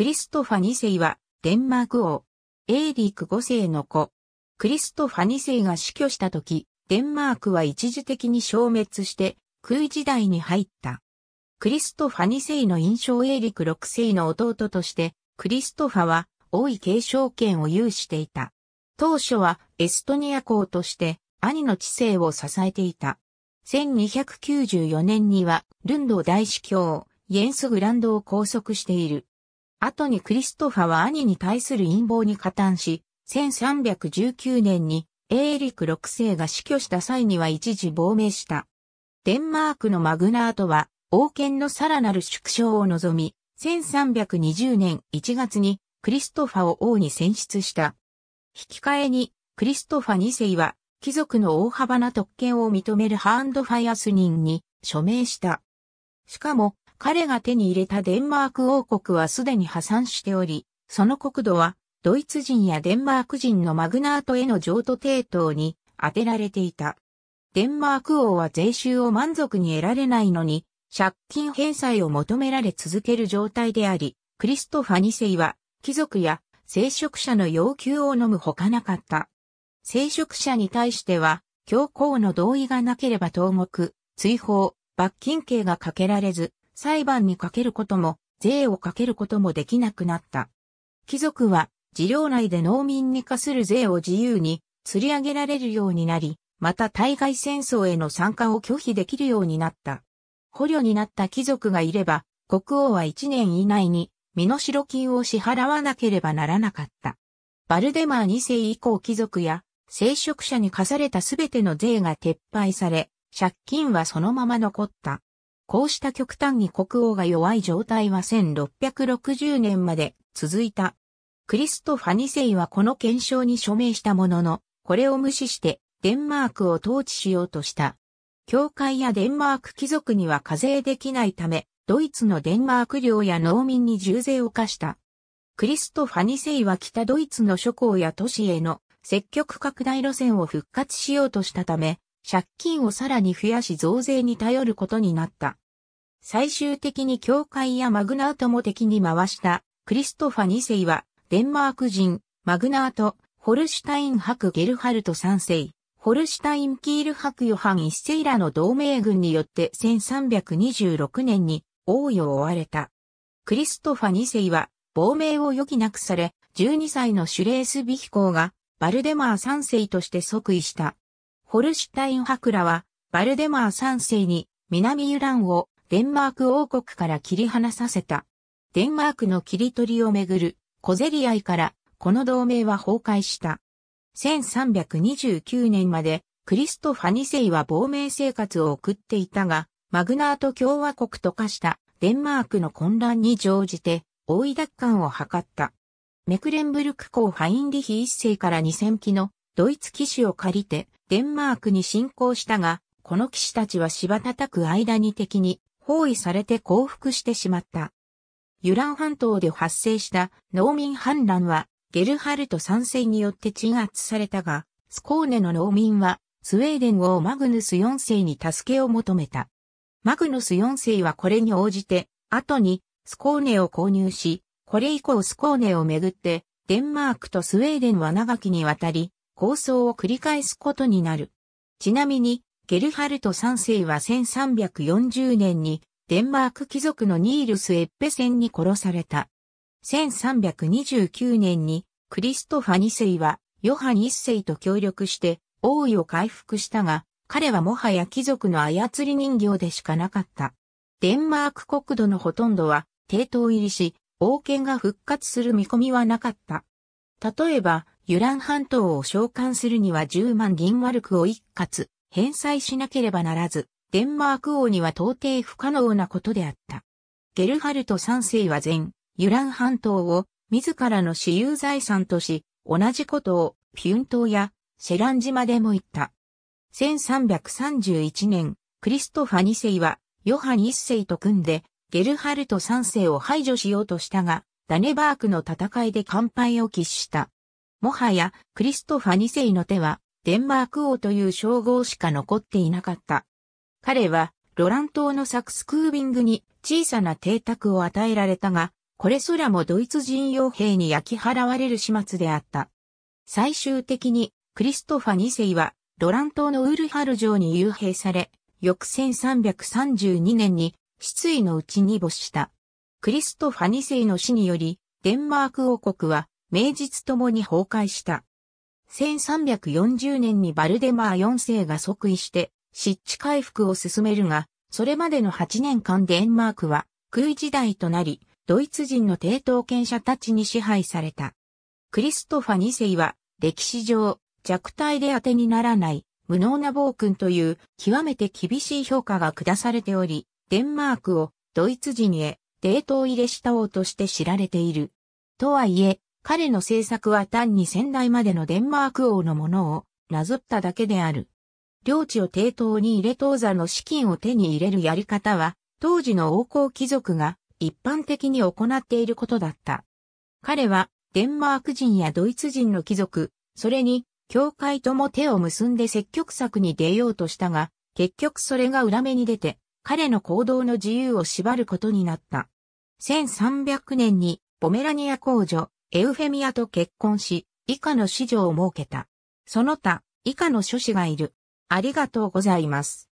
クリストファ2世は、デンマーク王。エーリーク5世の子。クリストファ2世が死去した時、デンマークは一時的に消滅して、空時代に入った。クリストファ2世の印象エーリク6世の弟として、クリストファは王位継承権を有していた。当初はエストニア公として兄の知性を支えていた。1294年にはルンド大司教、イエンス・グランドを拘束している。後にクリストファは兄に対する陰謀に加担し、1319年にエーリク6世が死去した際には一時亡命した。デンマークのマグナートは、王権のさらなる縮小を望み、1320年1月にクリストファを王に選出した。引き換えに、クリストファ2世は、貴族の大幅な特権を認めるハーンドファイアス人に署名した。しかも、彼が手に入れたデンマーク王国はすでに破産しており、その国土はドイツ人やデンマーク人のマグナートへの譲渡抵当に当てられていた。デンマーク王は税収を満足に得られないのに、借金返済を求められ続ける状態であり、クリストファ2世は、貴族や聖職者の要求を飲むほかなかった。聖職者に対しては、教皇の同意がなければ投獄、追放、罰金刑がかけられず、裁判にかけることも、税をかけることもできなくなった。貴族は、事領内で農民に課する税を自由に釣り上げられるようになり、また対外戦争への参加を拒否できるようになった。捕虜になった貴族がいれば、国王は1年以内に身代金を支払わなければならなかった。バルデマー2世以降貴族や聖職者に課されたすべての税が撤廃され、借金はそのまま残った。こうした極端に国王が弱い状態は1660年まで続いた。クリストファニセイはこの検証に署名したものの、これを無視してデンマークを統治しようとした。教会やデンマーク貴族には課税できないため、ドイツのデンマーク領や農民に重税を課した。クリストファニセイは北ドイツの諸港や都市への積極拡大路線を復活しようとしたため、借金をさらに増やし増税に頼ることになった。最終的に教会やマグナートも敵に回したクリストファ2世は、デンマーク人、マグナート、ホルシュタイン博ゲルハルト3世、ホルシュタインキール博ヨハン1世らの同盟軍によって1326年に王位を追われた。クリストファ2世は亡命を余儀なくされ、12歳のシュレースビヒ公がバルデマー3世として即位した。ホルシュタイン博らはバルデマー3世に南ユランをデンマーク王国から切り離させた。デンマークの切り取りをめぐる小競り合いからこの同盟は崩壊した。1329年までクリストファ2世は亡命生活を送っていたが、マグナート共和国と化したデンマークの混乱に乗じて大位奪還を図った。メクレンブルク公ハインリヒ1世から2000機のドイツ騎士を借りてデンマークに侵攻したが、この騎士たちは柴叩く間に敵に包囲されて降伏してしまった。ユラン半島で発生した農民反乱はゲルハルト参戦によって鎮圧されたが、スコーネの農民はスウェーデン王マグヌス4世に助けを求めた。マグヌス4世はこれに応じて、後にスコーネを購入し、これ以降スコーネをめぐって、デンマークとスウェーデンは長きにわたり、構想を繰り返すことになる。ちなみに、ゲルハルト3世は1340年にデンマーク貴族のニールス・エッペセンに殺された。1329年にクリストファ2世はヨハン1世と協力して王位を回復したが、彼はもはや貴族の操り人形でしかなかった。デンマーク国土のほとんどは帝都入りし、王権が復活する見込みはなかった。例えば、ユラン半島を召喚するには10万銀ワルクを一括、返済しなければならず、デンマーク王には到底不可能なことであった。ゲルハルト3世は全、ユラン半島を自らの私有財産とし、同じことをピュン島やシェラン島でも言った。1331年、クリストファ二世はヨハン1世と組んでゲルハルト3世を排除しようとしたが、ダネバークの戦いで乾杯を喫した。もはやクリストファ二世の手はデンマーク王という称号しか残っていなかった。彼は、ロラン島のサクスクービングに小さな邸宅を与えられたが、これすらもドイツ人傭兵に焼き払われる始末であった。最終的に、クリストファ2世は、ロラン島のウールハル城に幽閉され、翌1332年に失意のうちに没した。クリストファ2世の死により、デンマーク王国は、名実ともに崩壊した。1340年にバルデマー4世が即位して、湿地回復を進めるが、それまでの8年間デンマークは、空位時代となり、ドイツ人の抵当権者たちに支配された。クリストファ2世は、歴史上、弱体で当てにならない、無能な暴君という、極めて厳しい評価が下されており、デンマークをドイツ人へ、抵当入れした王として知られている。とはいえ、彼の政策は単に先代までのデンマーク王のものをなぞっただけである。領地を抵当に入れ当座の資金を手に入れるやり方は、当時の王侯貴族が一般的に行っていることだった。彼は、デンマーク人やドイツ人の貴族、それに、教会とも手を結んで積極策に出ようとしたが、結局それが裏目に出て、彼の行動の自由を縛ることになった。1300年に、ポメラニア公女、エウフェミアと結婚し、以下の子女を設けた。その他、以下の諸子がいる。ありがとうございます。